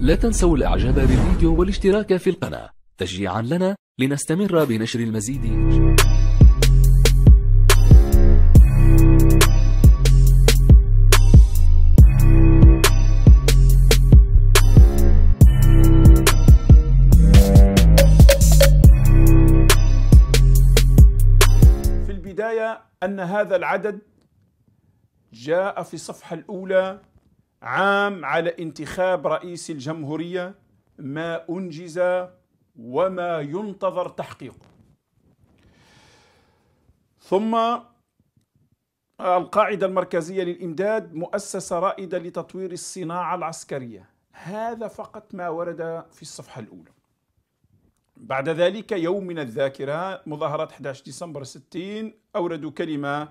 لا تنسوا الإعجاب بالفيديو والاشتراك في القناة تشجيعا لنا لنستمر بنشر المزيد البداية أن هذا العدد جاء في الصفحة الأولى عام على انتخاب رئيس الجمهورية ما أنجز وما ينتظر تحقيقه ثم القاعدة المركزية للإمداد مؤسسة رائدة لتطوير الصناعة العسكرية هذا فقط ما ورد في الصفحة الأولى بعد ذلك يوم من الذاكرة مظاهرة 11 ديسمبر 60 أوردوا كلمة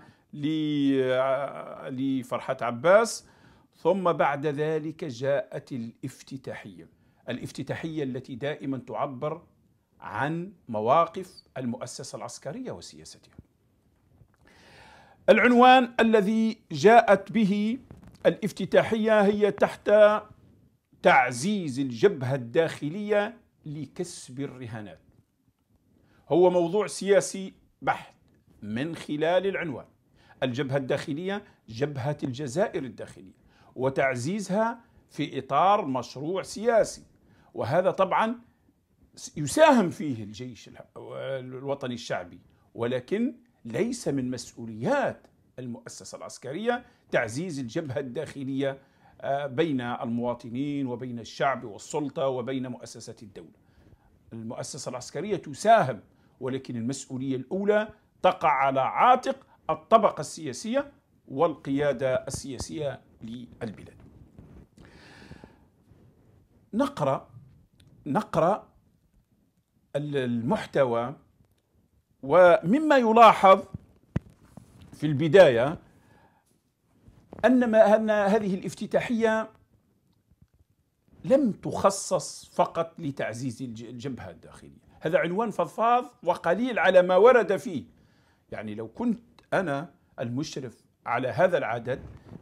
لفرحة عباس ثم بعد ذلك جاءت الافتتاحيه الافتتاحيه التي دائما تعبر عن مواقف المؤسسه العسكريه وسياستها العنوان الذي جاءت به الافتتاحيه هي تحت تعزيز الجبهه الداخليه لكسب الرهانات هو موضوع سياسي بحت من خلال العنوان الجبهه الداخليه جبهه الجزائر الداخليه وتعزيزها في اطار مشروع سياسي وهذا طبعا يساهم فيه الجيش الوطني الشعبي ولكن ليس من مسؤوليات المؤسسه العسكريه تعزيز الجبهه الداخليه آه، بين المواطنين وبين الشعب والسلطه وبين مؤسسه الدوله. المؤسسه العسكريه تساهم ولكن المسؤوليه الاولى تقع على عاتق الطبقه السياسيه والقياده السياسيه للبلاد نقرأ نقرأ المحتوى ومما يلاحظ في البداية أن, ما أن هذه الافتتاحية لم تخصص فقط لتعزيز الجبهة الداخلية هذا عنوان فضفاض وقليل على ما ورد فيه يعني لو كنت أنا المشرف على هذا العدد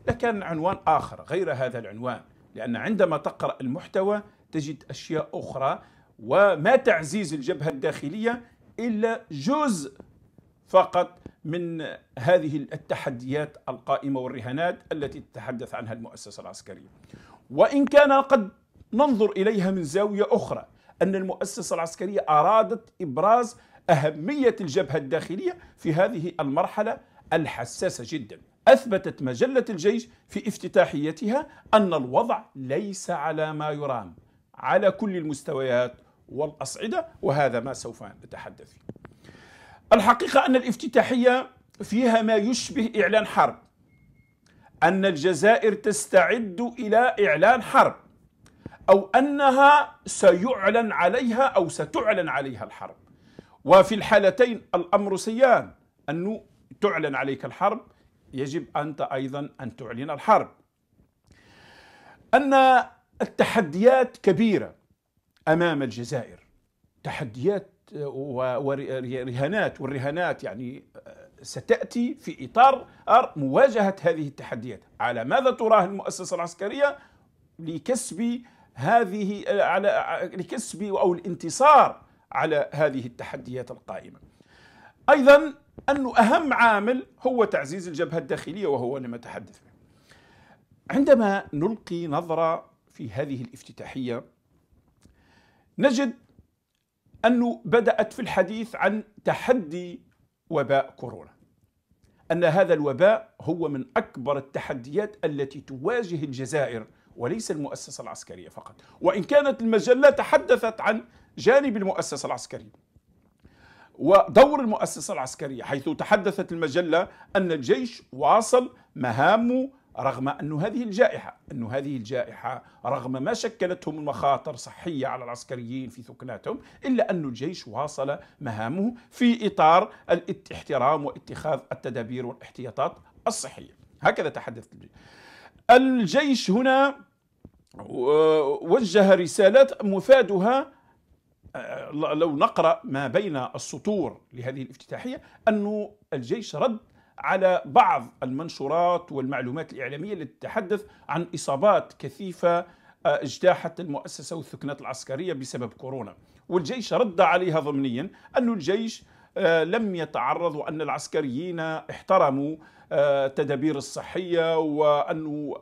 لكان عنوان آخر غير هذا العنوان لأن عندما تقرأ المحتوى تجد أشياء أخرى وما تعزيز الجبهة الداخلية إلا جزء فقط من هذه التحديات القائمة والرهانات التي تتحدث عنها المؤسسة العسكرية وإن كان قد ننظر إليها من زاوية أخرى أن المؤسسة العسكرية أرادت إبراز أهمية الجبهة الداخلية في هذه المرحلة الحساسة جداً أثبتت مجلة الجيش في افتتاحيتها أن الوضع ليس على ما يرام على كل المستويات والأصعدة وهذا ما سوف نتحدث فيه الحقيقة أن الافتتاحية فيها ما يشبه إعلان حرب أن الجزائر تستعد إلى إعلان حرب أو أنها سيعلن عليها أو ستعلن عليها الحرب وفي الحالتين الأمر سيان أنه تعلن عليك الحرب يجب أنت أيضا أن تعلن الحرب أن التحديات كبيرة أمام الجزائر تحديات ورهانات والرهانات يعني آه، ستأتي في إطار مواجهة هذه التحديات على ماذا تراه المؤسسة العسكرية لكسب هذه آه، على آه، لكسب أو الانتصار على هذه التحديات القائمة أيضا أنه أهم عامل هو تعزيز الجبهة الداخلية وهو لما تحدث به عندما نلقي نظرة في هذه الافتتاحية نجد أنه بدأت في الحديث عن تحدي وباء كورونا أن هذا الوباء هو من أكبر التحديات التي تواجه الجزائر وليس المؤسسة العسكرية فقط وإن كانت المجلة تحدثت عن جانب المؤسسة العسكرية ودور المؤسسة العسكرية حيث تحدثت المجلة أن الجيش واصل مهامه رغم أن هذه الجائحة أن هذه الجائحة رغم ما شكلتهم المخاطر صحية على العسكريين في ثكناتهم إلا أن الجيش واصل مهامه في إطار الاحترام واتخاذ التدابير والاحتياطات الصحية هكذا تحدثت الجيش الجيش هنا وجه رسالات مفادها آه، لو نقرأ ما بين السطور لهذه الافتتاحية أنه الجيش رد على بعض المنشورات والمعلومات الإعلامية التي تتحدث عن إصابات كثيفة آه، اجتاحت المؤسسة والثكنات العسكرية بسبب كورونا والجيش رد عليها ضمنيا أن الجيش آه، لم يتعرض وأن العسكريين احترموا التدابير الصحية وأن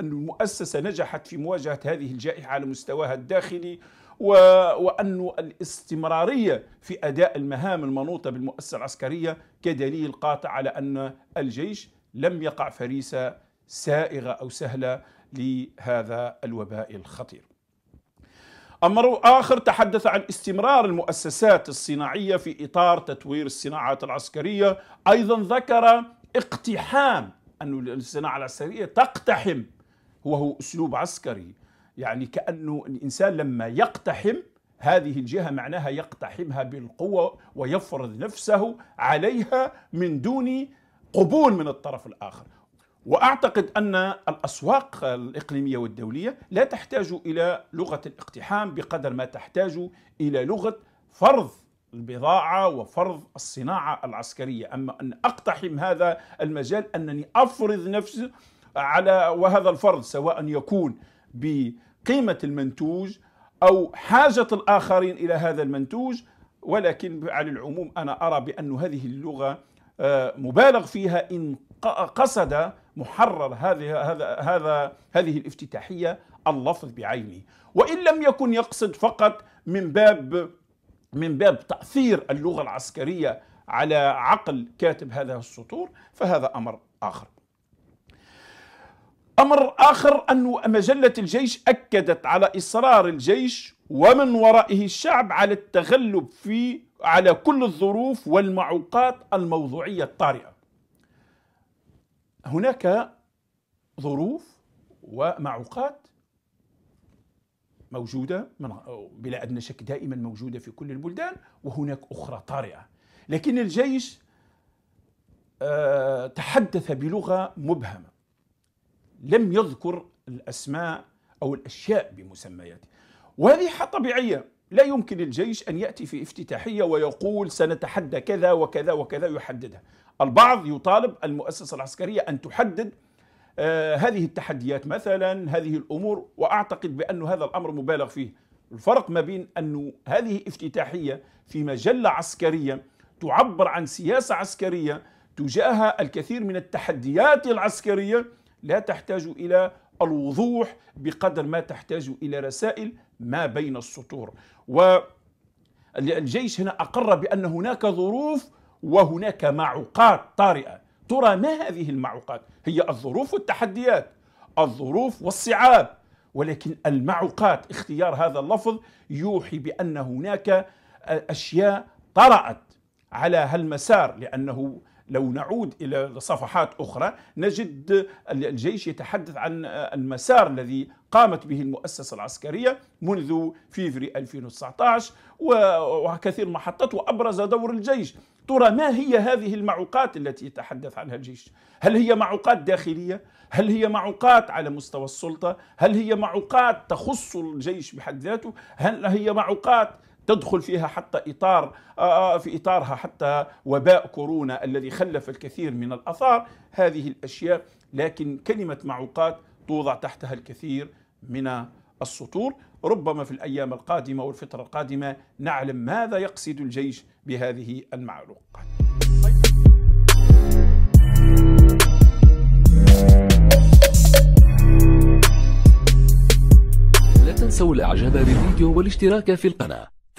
المؤسسة نجحت في مواجهة هذه الجائحة على مستواها الداخلي وأن الاستمرارية في أداء المهام المنوطة بالمؤسسة العسكرية كدليل قاطع على أن الجيش لم يقع فريسة سائغة أو سهلة لهذا الوباء الخطير أمر آخر تحدث عن استمرار المؤسسات الصناعية في إطار تطوير الصناعات العسكرية أيضا ذكر اقتحام أن الصناعة العسكرية تقتحم وهو أسلوب عسكري يعني كأنه الإنسان لما يقتحم هذه الجهة معناها يقتحمها بالقوة ويفرض نفسه عليها من دون قبول من الطرف الآخر واعتقد ان الاسواق الاقليميه والدوليه لا تحتاج الى لغه الاقتحام بقدر ما تحتاج الى لغه فرض البضاعه وفرض الصناعه العسكريه، اما ان اقتحم هذا المجال انني افرض نفسي على وهذا الفرض سواء يكون ب قيمة المنتوج أو حاجة الآخرين إلى هذا المنتوج ولكن على العموم أنا أرى بأن هذه اللغة آه، مبالغ فيها إن قصد محرر هذه هذا هذا هذه الافتتاحية اللفظ بعينه وإن لم يكن يقصد فقط من باب من باب تأثير اللغة العسكرية على عقل كاتب هذه السطور فهذا أمر آخر أمر آخر أن مجلة الجيش أكدت على إصرار الجيش ومن ورائه الشعب على التغلب في على كل الظروف والمعوقات الموضوعية الطارئة هناك ظروف ومعوقات موجودة من بلا أدنى شك دائما موجودة في كل البلدان وهناك أخرى طارئة لكن الجيش آه، تحدث بلغة مبهمة لم يذكر الأسماء أو الأشياء بمسمياتها وهذه حتى طبيعية لا يمكن الجيش أن يأتي في افتتاحية ويقول سنتحدى كذا وكذا وكذا يحددها البعض يطالب المؤسسة العسكرية أن تحدد آه، هذه التحديات مثلا هذه الأمور وأعتقد بأن هذا الأمر مبالغ فيه الفرق ما بين أن هذه افتتاحية في مجلة عسكرية تعبر عن سياسة عسكرية تجاه الكثير من التحديات العسكرية لا تحتاج إلى الوضوح بقدر ما تحتاج إلى رسائل ما بين السطور والجيش هنا أقر بأن هناك ظروف وهناك معوقات طارئة ترى ما هذه المعوقات هي الظروف والتحديات الظروف والصعاب ولكن المعوقات اختيار هذا اللفظ يوحي بأن هناك أشياء طرأت على هالمسار لأنه لو نعود إلى صفحات أخرى نجد الجيش يتحدث عن آه، المسار الذي قامت به المؤسسة العسكرية منذ فيفري 2019 وكثير محطات وأبرز دور الجيش ترى ما هي هذه المعوقات التي يتحدث عنها الجيش هل هي معوقات داخلية هل هي معوقات على مستوى السلطة هل هي معوقات تخص الجيش بحد ذاته هل هي معوقات تدخل فيها حتى إطار آه، آه، في إطارها حتى وباء كورونا الذي خلف الكثير من الأثار هذه الأشياء لكن كلمة معوقات توضع تحتها الكثير من السطور ربما في الأيام القادمة والفترة القادمة نعلم ماذا يقصد الجيش بهذه المعلوقات لا تنسوا الإعجاب بالفيديو والاشتراك في القناة